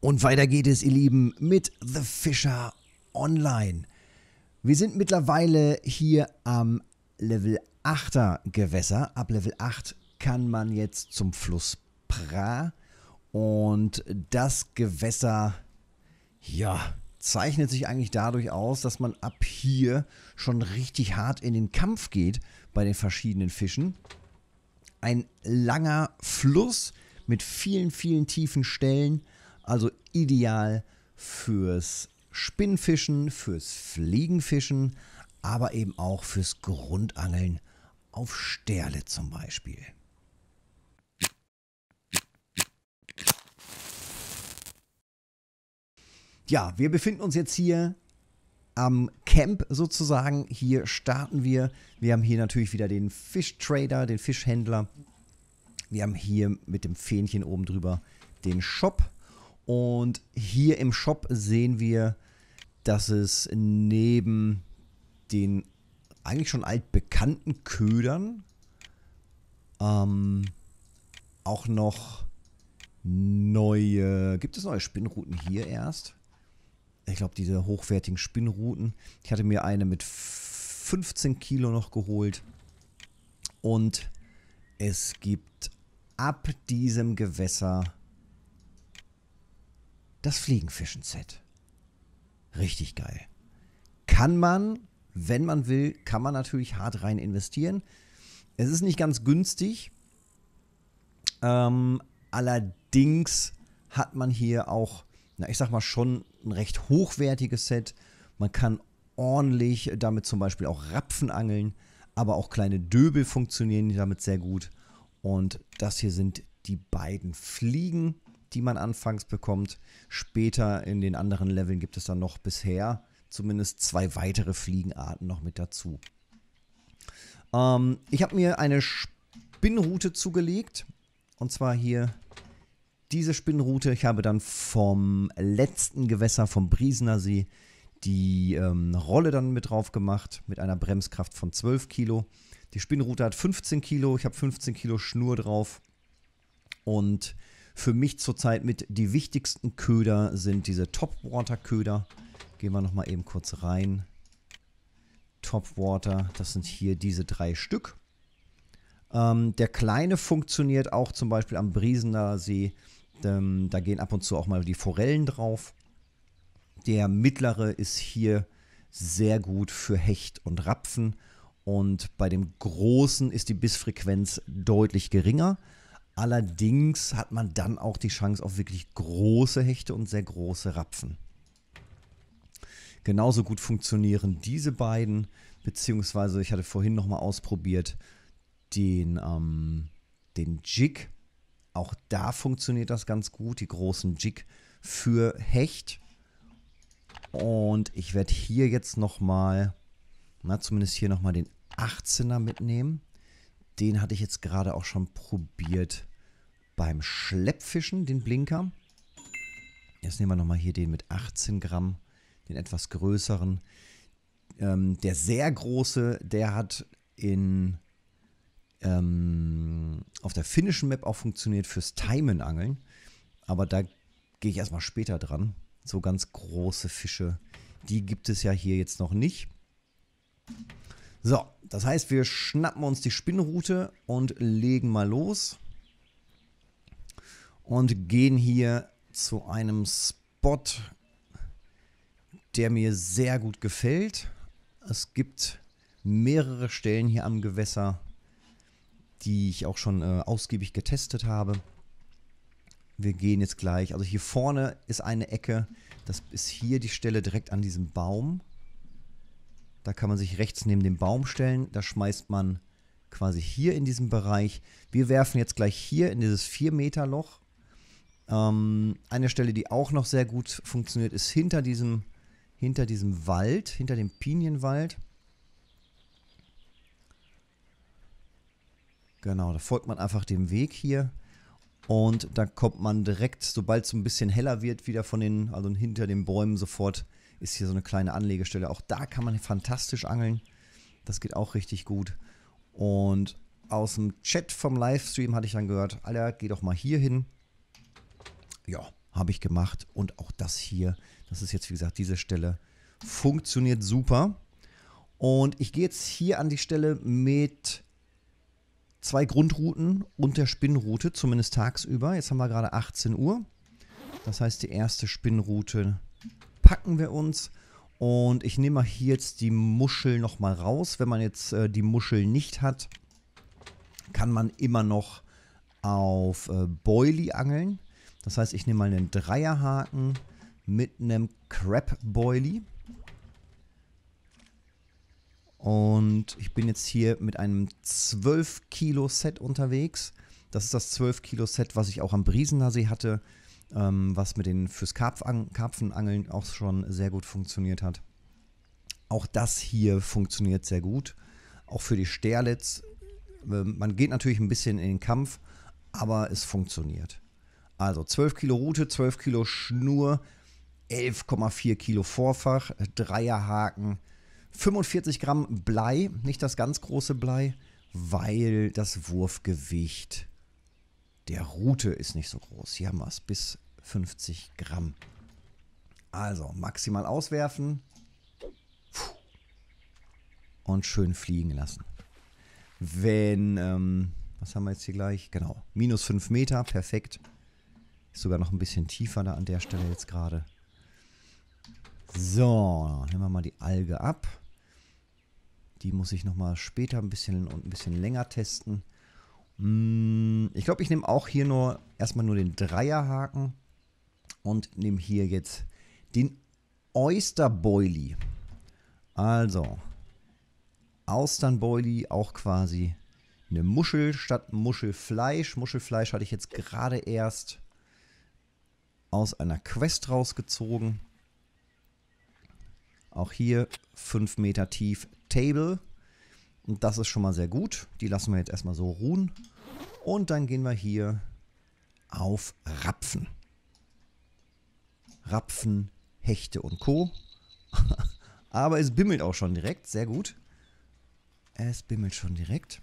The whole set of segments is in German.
Und weiter geht es, ihr Lieben, mit The Fisher Online. Wir sind mittlerweile hier am Level 8er Gewässer. Ab Level 8 kann man jetzt zum Fluss Pra. Und das Gewässer, ja, zeichnet sich eigentlich dadurch aus, dass man ab hier schon richtig hart in den Kampf geht bei den verschiedenen Fischen. Ein langer Fluss mit vielen, vielen tiefen Stellen also ideal fürs Spinnfischen, fürs Fliegenfischen, aber eben auch fürs Grundangeln auf Sterle zum Beispiel. Ja, wir befinden uns jetzt hier am Camp sozusagen. Hier starten wir. Wir haben hier natürlich wieder den Fischtrader, den Fischhändler. Wir haben hier mit dem Fähnchen oben drüber den Shop. Und hier im Shop sehen wir, dass es neben den eigentlich schon altbekannten Ködern ähm, auch noch neue. Gibt es neue Spinnrouten hier erst? Ich glaube, diese hochwertigen Spinnrouten. Ich hatte mir eine mit 15 Kilo noch geholt. Und es gibt ab diesem Gewässer das Fliegenfischen-Set. Richtig geil. Kann man, wenn man will, kann man natürlich hart rein investieren. Es ist nicht ganz günstig. Ähm, allerdings hat man hier auch, na, ich sag mal, schon ein recht hochwertiges Set. Man kann ordentlich damit zum Beispiel auch Rapfen angeln, aber auch kleine Döbel funktionieren damit sehr gut. Und das hier sind die beiden Fliegen die man anfangs bekommt. Später in den anderen Leveln gibt es dann noch bisher zumindest zwei weitere Fliegenarten noch mit dazu. Ähm, ich habe mir eine Spinnroute zugelegt. Und zwar hier diese Spinnroute. Ich habe dann vom letzten Gewässer vom Briesener See die ähm, Rolle dann mit drauf gemacht mit einer Bremskraft von 12 Kilo. Die Spinnroute hat 15 Kilo, ich habe 15 Kilo Schnur drauf und für mich zurzeit mit die wichtigsten Köder sind diese Topwater-Köder. Gehen wir nochmal eben kurz rein. Topwater, das sind hier diese drei Stück. Ähm, der kleine funktioniert auch zum Beispiel am Briesener See. Ähm, da gehen ab und zu auch mal die Forellen drauf. Der mittlere ist hier sehr gut für Hecht und Rapfen. Und bei dem großen ist die Bissfrequenz deutlich geringer. Allerdings hat man dann auch die Chance auf wirklich große Hechte und sehr große Rapfen. Genauso gut funktionieren diese beiden, beziehungsweise ich hatte vorhin nochmal ausprobiert den, ähm, den Jig. Auch da funktioniert das ganz gut, die großen Jig für Hecht. Und ich werde hier jetzt nochmal, na zumindest hier nochmal den 18er mitnehmen. Den hatte ich jetzt gerade auch schon probiert beim Schleppfischen, den Blinker. Jetzt nehmen wir nochmal hier den mit 18 Gramm, den etwas größeren. Ähm, der sehr große, der hat in, ähm, auf der finnischen Map auch funktioniert fürs Timen-Angeln. Aber da gehe ich erstmal später dran. So ganz große Fische, die gibt es ja hier jetzt noch nicht. So, das heißt, wir schnappen uns die Spinnroute und legen mal los. Und gehen hier zu einem Spot, der mir sehr gut gefällt. Es gibt mehrere Stellen hier am Gewässer, die ich auch schon äh, ausgiebig getestet habe. Wir gehen jetzt gleich. Also hier vorne ist eine Ecke. Das ist hier die Stelle direkt an diesem Baum. Da kann man sich rechts neben den Baum stellen. Da schmeißt man quasi hier in diesem Bereich. Wir werfen jetzt gleich hier in dieses 4 Meter Loch. Ähm, eine Stelle, die auch noch sehr gut funktioniert, ist hinter diesem, hinter diesem Wald, hinter dem Pinienwald. Genau, da folgt man einfach dem Weg hier. Und da kommt man direkt, sobald es ein bisschen heller wird, wieder von den, also hinter den Bäumen sofort ist hier so eine kleine Anlegestelle. Auch da kann man fantastisch angeln. Das geht auch richtig gut. Und aus dem Chat vom Livestream hatte ich dann gehört, Alter, geh doch mal hier hin. Ja, habe ich gemacht. Und auch das hier, das ist jetzt wie gesagt diese Stelle, funktioniert super. Und ich gehe jetzt hier an die Stelle mit zwei Grundrouten und der Spinnroute, zumindest tagsüber. Jetzt haben wir gerade 18 Uhr. Das heißt, die erste Spinnroute packen wir uns. Und ich nehme mal hier jetzt die Muschel nochmal raus. Wenn man jetzt äh, die Muschel nicht hat, kann man immer noch auf äh, Boily angeln. Das heißt, ich nehme mal einen Dreierhaken mit einem Crab Boily. Und ich bin jetzt hier mit einem 12 Kilo Set unterwegs. Das ist das 12 Kilo Set, was ich auch am Briesener See hatte ähm, was mit den fürs Karpfen, Karpfenangeln auch schon sehr gut funktioniert hat. Auch das hier funktioniert sehr gut. Auch für die Sterlitz. Ähm, man geht natürlich ein bisschen in den Kampf, aber es funktioniert. Also 12 Kilo Rute, 12 Kilo Schnur, 11,4 Kilo Vorfach, Dreierhaken, 45 Gramm Blei, nicht das ganz große Blei, weil das Wurfgewicht der Rute ist nicht so groß. Hier haben wir es. Bis 50 Gramm. Also maximal auswerfen. Und schön fliegen lassen. Wenn, ähm, was haben wir jetzt hier gleich? Genau, minus 5 Meter, perfekt. Ist sogar noch ein bisschen tiefer da an der Stelle jetzt gerade. So, nehmen wir mal die Alge ab. Die muss ich nochmal später ein bisschen und ein bisschen länger testen. Hm, ich glaube, ich nehme auch hier nur erstmal nur den Dreierhaken und nehme hier jetzt den Oysterboilie. Also, Austernboilie auch quasi eine Muschel statt Muschelfleisch. Muschelfleisch hatte ich jetzt gerade erst aus einer Quest rausgezogen. Auch hier 5 Meter tief Table. Und das ist schon mal sehr gut. Die lassen wir jetzt erstmal so ruhen. Und dann gehen wir hier auf Rapfen. Rapfen, Hechte und Co. Aber es bimmelt auch schon direkt. Sehr gut. Es bimmelt schon direkt.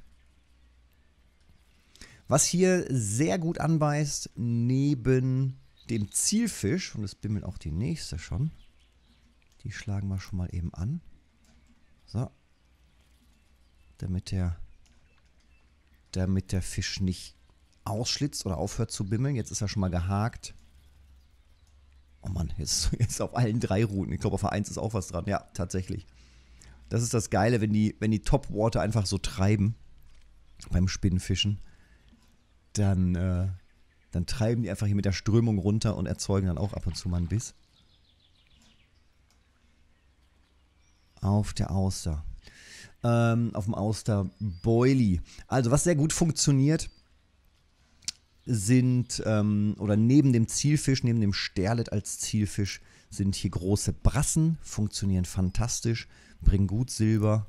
Was hier sehr gut anbeißt, neben dem Zielfisch, und es bimmelt auch die nächste schon, die schlagen wir schon mal eben an. So, damit der, damit der Fisch nicht ausschlitzt oder aufhört zu bimmeln. Jetzt ist er schon mal gehakt. Oh Mann, jetzt, jetzt auf allen drei Routen. Ich glaube, auf der 1 ist auch was dran. Ja, tatsächlich. Das ist das Geile, wenn die, wenn die Topwater einfach so treiben beim Spinnenfischen, dann, äh, dann treiben die einfach hier mit der Strömung runter und erzeugen dann auch ab und zu mal einen Biss. Auf der Auster ähm, auf dem Boily. Also was sehr gut funktioniert, sind, ähm, oder neben dem Zielfisch, neben dem Sterlet als Zielfisch, sind hier große Brassen, funktionieren fantastisch, bringen gut Silber.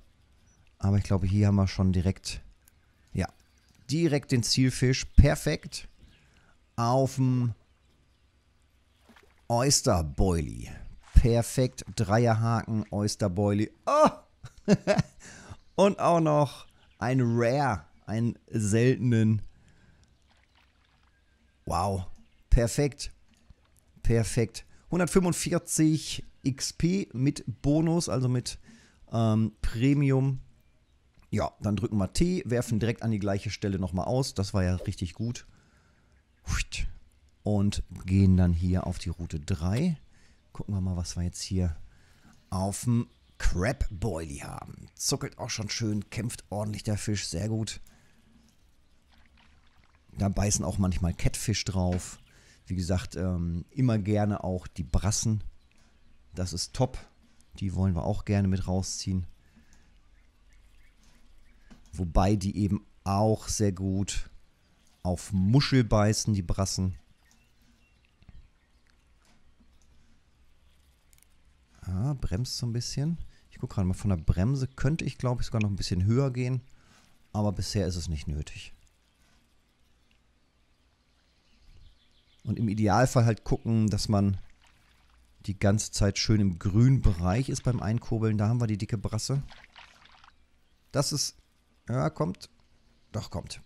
Aber ich glaube, hier haben wir schon direkt, ja, direkt den Zielfisch. Perfekt. Auf dem Oyster Boily. Perfekt. Dreierhaken, Oyster Boily. Oh! Und auch noch ein Rare, einen seltenen. Wow, perfekt. Perfekt. 145 XP mit Bonus, also mit ähm, Premium. Ja, dann drücken wir T, werfen direkt an die gleiche Stelle nochmal aus. Das war ja richtig gut. Und gehen dann hier auf die Route 3. Gucken wir mal, was wir jetzt hier auf dem Crab Boily haben. Zuckelt auch schon schön, kämpft ordentlich der Fisch, sehr gut. Da beißen auch manchmal Catfish drauf. Wie gesagt, ähm, immer gerne auch die Brassen. Das ist top. Die wollen wir auch gerne mit rausziehen. Wobei die eben auch sehr gut auf Muschel beißen, die Brassen. bremst so ein bisschen. Ich gucke gerade mal, von der Bremse könnte ich, glaube ich, sogar noch ein bisschen höher gehen. Aber bisher ist es nicht nötig. Und im Idealfall halt gucken, dass man die ganze Zeit schön im grünen Bereich ist beim Einkurbeln. Da haben wir die dicke Brasse. Das ist... Ja, kommt. Doch, kommt.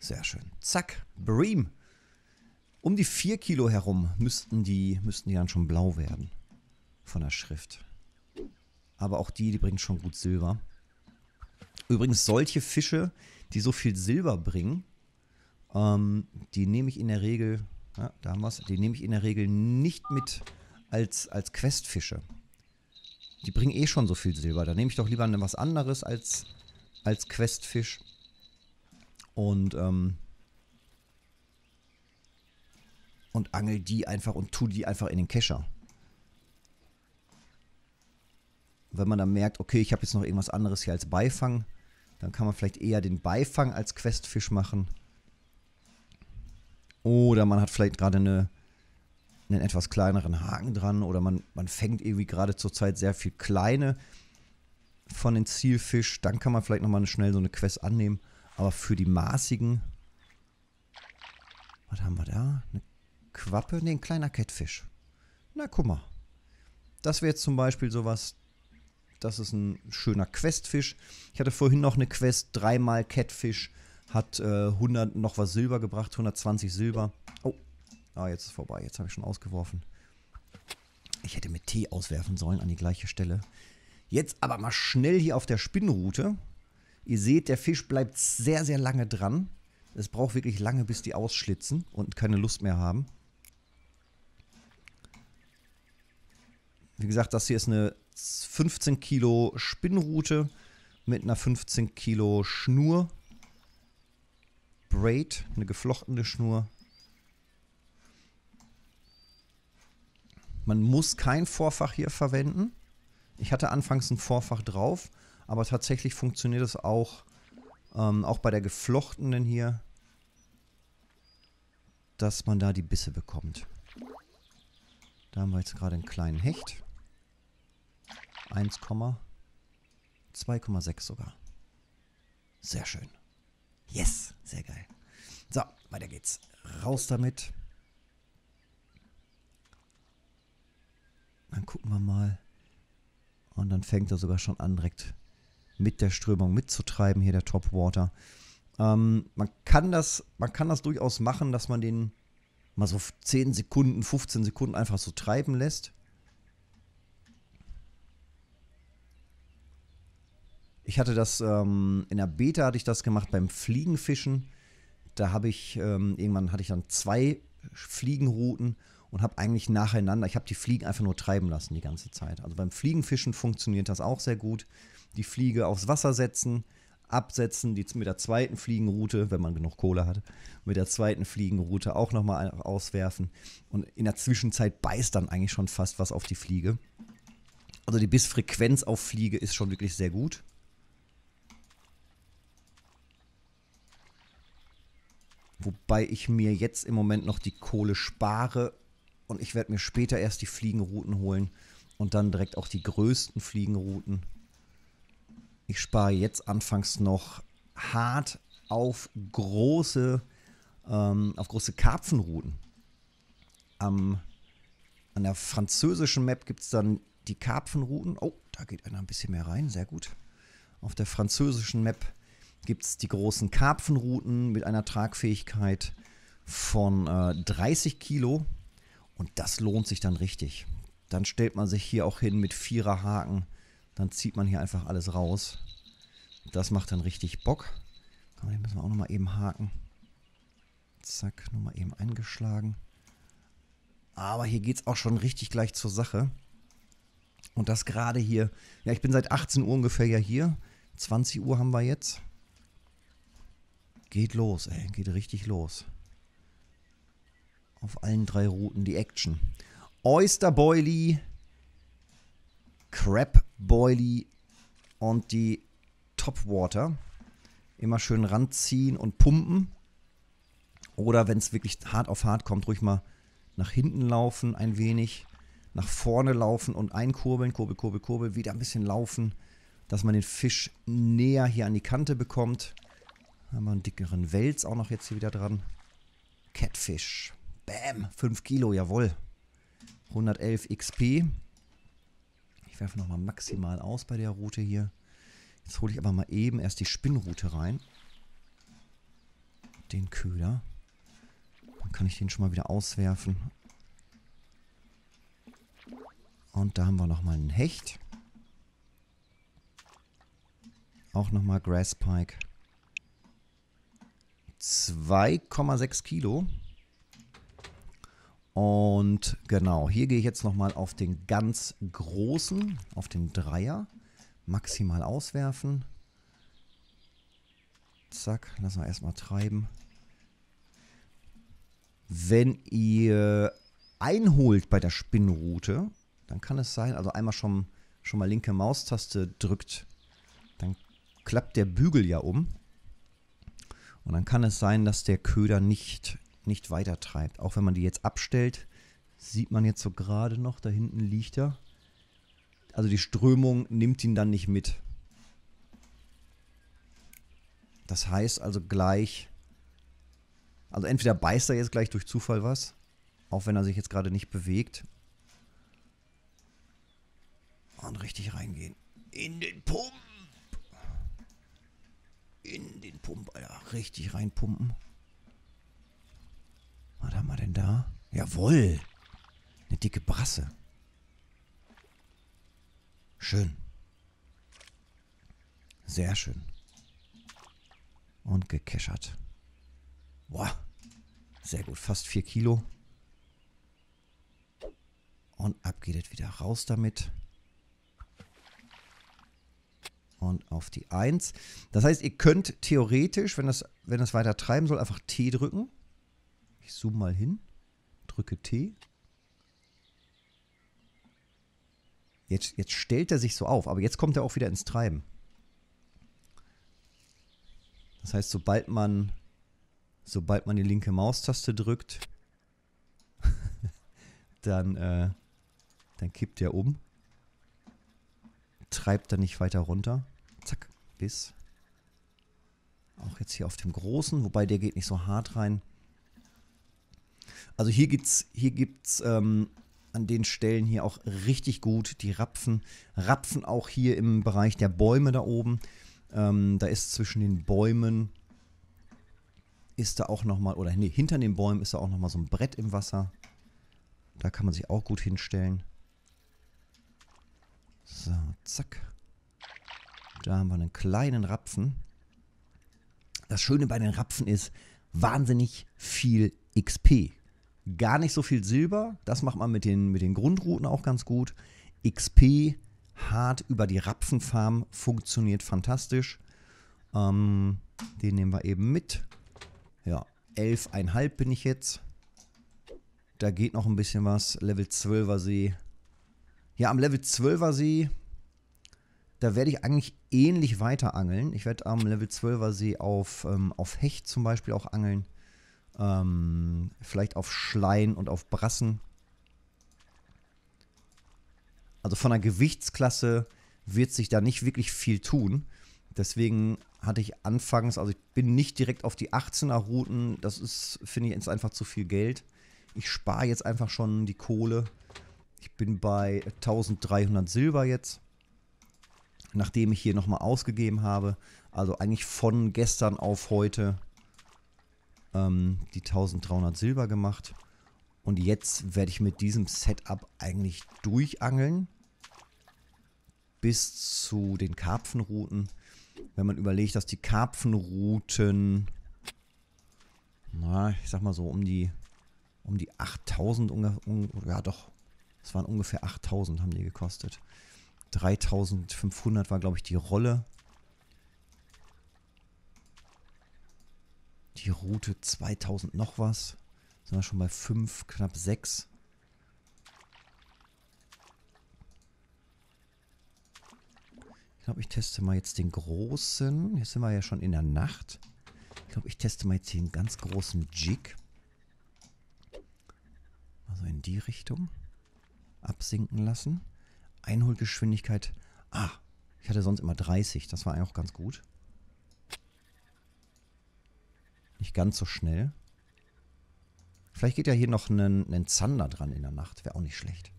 Sehr schön. Zack, Bream. Um die 4 Kilo herum müssten die, müssten die dann schon blau werden von der Schrift. Aber auch die, die bringt schon gut Silber. Übrigens, solche Fische, die so viel Silber bringen, ähm, die nehme ich in der Regel, ja, da haben wir es, die nehme ich in der Regel nicht mit als, als Questfische. Die bringen eh schon so viel Silber. Da nehme ich doch lieber was anderes als, als Questfisch. Und, ähm, und angel die einfach und tu die einfach in den Kescher. wenn man dann merkt, okay, ich habe jetzt noch irgendwas anderes hier als Beifang, dann kann man vielleicht eher den Beifang als Questfisch machen. Oder man hat vielleicht gerade eine, einen etwas kleineren Haken dran oder man, man fängt irgendwie gerade zurzeit sehr viel kleine von den Zielfisch. Dann kann man vielleicht nochmal schnell so eine Quest annehmen. Aber für die maßigen. Was haben wir da? Eine Quappe? Ne, ein kleiner Kettfisch. Na, guck mal. Das wäre jetzt zum Beispiel sowas, das ist ein schöner Questfisch. Ich hatte vorhin noch eine Quest, dreimal Catfish, hat äh, 100 noch was Silber gebracht, 120 Silber. Oh, ah, jetzt ist vorbei, jetzt habe ich schon ausgeworfen. Ich hätte mit T auswerfen sollen an die gleiche Stelle. Jetzt aber mal schnell hier auf der Spinnroute. Ihr seht, der Fisch bleibt sehr, sehr lange dran. Es braucht wirklich lange, bis die ausschlitzen und keine Lust mehr haben. Wie gesagt, das hier ist eine 15 Kilo Spinnrute mit einer 15 Kilo Schnur. Braid, eine geflochtene Schnur. Man muss kein Vorfach hier verwenden. Ich hatte anfangs ein Vorfach drauf, aber tatsächlich funktioniert es auch, ähm, auch bei der geflochtenen hier, dass man da die Bisse bekommt. Da haben wir jetzt gerade einen kleinen Hecht. 1, 2,6 sogar. Sehr schön. Yes, sehr geil. So, weiter geht's. Raus damit. Dann gucken wir mal. Und dann fängt er sogar schon an, direkt mit der Strömung mitzutreiben, hier der Topwater. Ähm, man, kann das, man kann das durchaus machen, dass man den mal so 10 Sekunden, 15 Sekunden einfach so treiben lässt. Ich hatte das ähm, in der Beta hatte ich das gemacht beim Fliegenfischen. Da habe ich ähm, irgendwann hatte ich dann zwei Fliegenrouten und habe eigentlich nacheinander, ich habe die Fliegen einfach nur treiben lassen die ganze Zeit. Also beim Fliegenfischen funktioniert das auch sehr gut. Die Fliege aufs Wasser setzen, absetzen, die mit der zweiten Fliegenroute, wenn man genug Kohle hat, mit der zweiten Fliegenroute auch nochmal auswerfen. Und in der Zwischenzeit beißt dann eigentlich schon fast was auf die Fliege. Also die Bissfrequenz auf Fliege ist schon wirklich sehr gut. Wobei ich mir jetzt im Moment noch die Kohle spare und ich werde mir später erst die Fliegenrouten holen und dann direkt auch die größten Fliegenrouten. Ich spare jetzt anfangs noch hart auf große, ähm, auf große Karpfenrouten. Am, an der französischen Map gibt es dann die Karpfenrouten. Oh, da geht einer ein bisschen mehr rein, sehr gut. Auf der französischen Map gibt es die großen Karpfenruten mit einer Tragfähigkeit von äh, 30 Kilo. Und das lohnt sich dann richtig. Dann stellt man sich hier auch hin mit Viererhaken. Dann zieht man hier einfach alles raus. Das macht dann richtig Bock. Komm, den müssen wir auch nochmal eben haken. Zack, nochmal eben eingeschlagen. Aber hier geht es auch schon richtig gleich zur Sache. Und das gerade hier. Ja, ich bin seit 18 Uhr ungefähr ja hier. 20 Uhr haben wir jetzt. Geht los, ey. Geht richtig los. Auf allen drei Routen die Action. Oyster Boily, Crab Boily und die Topwater. Immer schön ranziehen und pumpen. Oder wenn es wirklich hart auf hart kommt, ruhig mal nach hinten laufen ein wenig, nach vorne laufen und einkurbeln, kurbel, kurbel, kurbel, wieder ein bisschen laufen, dass man den Fisch näher hier an die Kante bekommt. Haben wir einen dickeren Wels auch noch jetzt hier wieder dran. Catfish. Bam. 5 Kilo, jawohl. 111 XP. Ich werfe nochmal maximal aus bei der Route hier. Jetzt hole ich aber mal eben erst die Spinnrute rein. Den Köder. Dann kann ich den schon mal wieder auswerfen. Und da haben wir nochmal einen Hecht. Auch nochmal Grasspike. 2,6 Kilo. Und genau, hier gehe ich jetzt nochmal auf den ganz großen, auf den Dreier. Maximal auswerfen. Zack, lassen wir erstmal treiben. Wenn ihr einholt bei der Spinnroute, dann kann es sein, also einmal schon, schon mal linke Maustaste drückt, dann klappt der Bügel ja um. Und dann kann es sein, dass der Köder nicht, nicht weiter treibt. Auch wenn man die jetzt abstellt, sieht man jetzt so gerade noch, da hinten liegt er. Also die Strömung nimmt ihn dann nicht mit. Das heißt also gleich, also entweder beißt er jetzt gleich durch Zufall was, auch wenn er sich jetzt gerade nicht bewegt. Und richtig reingehen. In den Pump. Richtig reinpumpen. Was haben wir denn da? Jawohl! Eine dicke Brasse. Schön. Sehr schön. Und gekeschert. Boah. Sehr gut. Fast 4 Kilo. Und ab geht es wieder raus damit und auf die 1. Das heißt, ihr könnt theoretisch, wenn das, wenn das weiter treiben soll, einfach T drücken. Ich zoome mal hin, drücke T. Jetzt, jetzt stellt er sich so auf, aber jetzt kommt er auch wieder ins Treiben. Das heißt, sobald man, sobald man die linke Maustaste drückt, dann, äh, dann kippt er um treibt er nicht weiter runter. Zack, Biss. Auch jetzt hier auf dem großen, wobei der geht nicht so hart rein. Also hier gibt es hier gibt's, ähm, an den Stellen hier auch richtig gut die Rapfen. Rapfen auch hier im Bereich der Bäume da oben. Ähm, da ist zwischen den Bäumen ist da auch nochmal, oder nee, hinter den Bäumen ist da auch nochmal so ein Brett im Wasser. Da kann man sich auch gut hinstellen. So, zack. Da haben wir einen kleinen Rapfen. Das Schöne bei den Rapfen ist, wahnsinnig viel XP. Gar nicht so viel Silber, das macht man mit den, mit den Grundrouten auch ganz gut. XP hart über die Rapfenfarm funktioniert fantastisch. Ähm, den nehmen wir eben mit. Ja, 11,5 bin ich jetzt. Da geht noch ein bisschen was. Level 12er See ja, am Level 12er See, da werde ich eigentlich ähnlich weiter angeln. Ich werde am Level 12er See auf, ähm, auf Hecht zum Beispiel auch angeln. Ähm, vielleicht auf Schleien und auf Brassen. Also von der Gewichtsklasse wird sich da nicht wirklich viel tun. Deswegen hatte ich anfangs, also ich bin nicht direkt auf die 18er Routen. Das ist, finde ich, jetzt einfach zu viel Geld. Ich spare jetzt einfach schon die Kohle ich bin bei 1300 Silber jetzt, nachdem ich hier nochmal ausgegeben habe. Also eigentlich von gestern auf heute ähm, die 1300 Silber gemacht. Und jetzt werde ich mit diesem Setup eigentlich durchangeln bis zu den Karpfenrouten. Wenn man überlegt, dass die Karpfenrouten, na, ich sag mal so um die um die 8000 ungefähr, um, ja doch, es waren ungefähr 8000 haben die gekostet. 3500 war, glaube ich, die Rolle. Die Route 2000 noch was. Sind wir schon bei 5, knapp 6. Ich glaube, ich teste mal jetzt den großen. Jetzt sind wir ja schon in der Nacht. Ich glaube, ich teste mal jetzt den ganz großen Jig. Also in die Richtung absinken lassen. Einholgeschwindigkeit. Ah, ich hatte sonst immer 30. Das war eigentlich auch ganz gut. Nicht ganz so schnell. Vielleicht geht ja hier noch ein, ein Zander dran in der Nacht. Wäre auch nicht schlecht.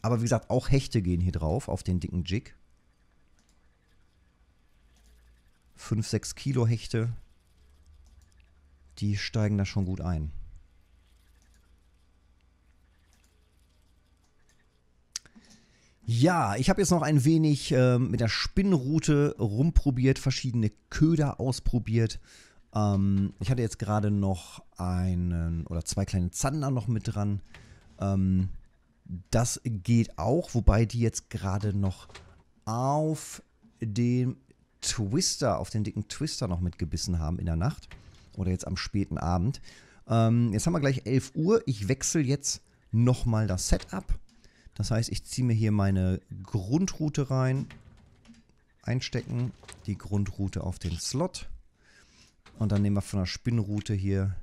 Aber wie gesagt, auch Hechte gehen hier drauf, auf den dicken Jig. 5, 6 Kilo Hechte, die steigen da schon gut ein. Ja, ich habe jetzt noch ein wenig ähm, mit der Spinnrute rumprobiert, verschiedene Köder ausprobiert. Ähm, ich hatte jetzt gerade noch einen oder zwei kleine Zander noch mit dran. Ähm, das geht auch, wobei die jetzt gerade noch auf den Twister, auf den dicken Twister noch mitgebissen haben in der Nacht oder jetzt am späten Abend. Ähm, jetzt haben wir gleich 11 Uhr. Ich wechsle jetzt nochmal das Setup. Das heißt, ich ziehe mir hier meine Grundroute rein, einstecken, die Grundroute auf den Slot. Und dann nehmen wir von der Spinnroute hier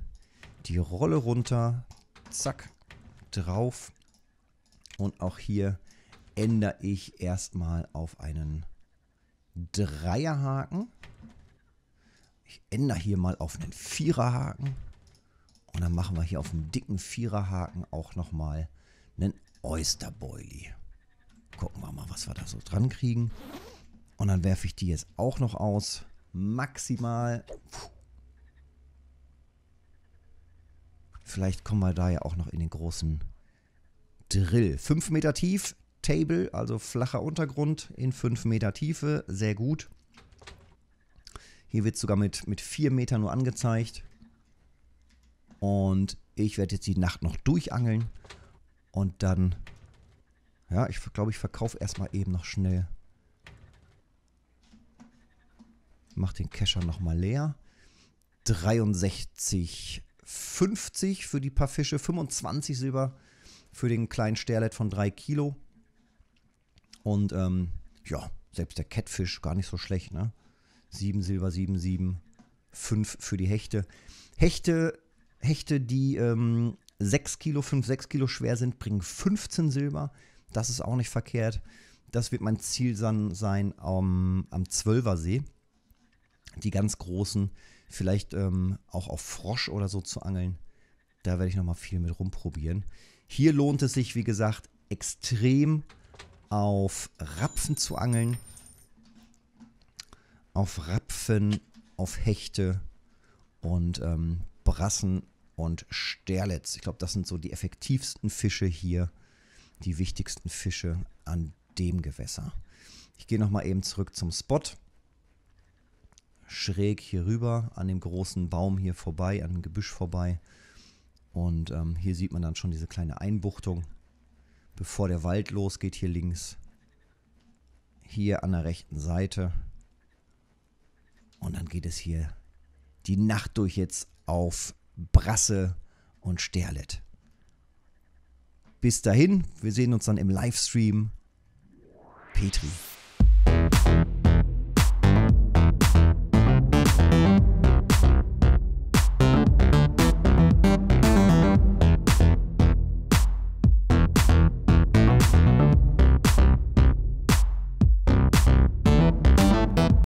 die Rolle runter. Zack, drauf. Und auch hier ändere ich erstmal auf einen Dreierhaken. Ich ändere hier mal auf einen Viererhaken. Und dann machen wir hier auf dem dicken Viererhaken auch nochmal einen Oysterboilie. Gucken wir mal, was wir da so dran kriegen. Und dann werfe ich die jetzt auch noch aus. Maximal. Vielleicht kommen wir da ja auch noch in den großen Drill. 5 Meter tief, Table, also flacher Untergrund in 5 Meter Tiefe. Sehr gut. Hier wird es sogar mit, mit 4 Metern nur angezeigt. Und ich werde jetzt die Nacht noch durchangeln. Und dann... Ja, ich glaube, ich verkaufe erstmal eben noch schnell. Mach den Kescher nochmal leer. 63,50 für die paar Fische. 25 Silber für den kleinen Sterlet von 3 Kilo. Und ähm, ja, selbst der Catfish gar nicht so schlecht, ne? 7 Silber, 7, 7, 5 für die Hechte. Hechte, Hechte die ähm, 6 Kilo, 5, 6 Kilo schwer sind, bringen 15 Silber. Das ist auch nicht verkehrt. Das wird mein Ziel sein, sein um, am Zwölfersee. Die ganz großen, vielleicht ähm, auch auf Frosch oder so zu angeln. Da werde ich nochmal viel mit rumprobieren. Hier lohnt es sich, wie gesagt, extrem auf Rapfen zu angeln auf Rapfen, auf Hechte und ähm, Brassen und Sterlitz. Ich glaube, das sind so die effektivsten Fische hier, die wichtigsten Fische an dem Gewässer. Ich gehe nochmal eben zurück zum Spot. Schräg hier rüber, an dem großen Baum hier vorbei, an dem Gebüsch vorbei. Und ähm, hier sieht man dann schon diese kleine Einbuchtung, bevor der Wald losgeht, hier links. Hier an der rechten Seite und dann geht es hier die Nacht durch jetzt auf Brasse und Sterlet. Bis dahin, wir sehen uns dann im Livestream. Petri.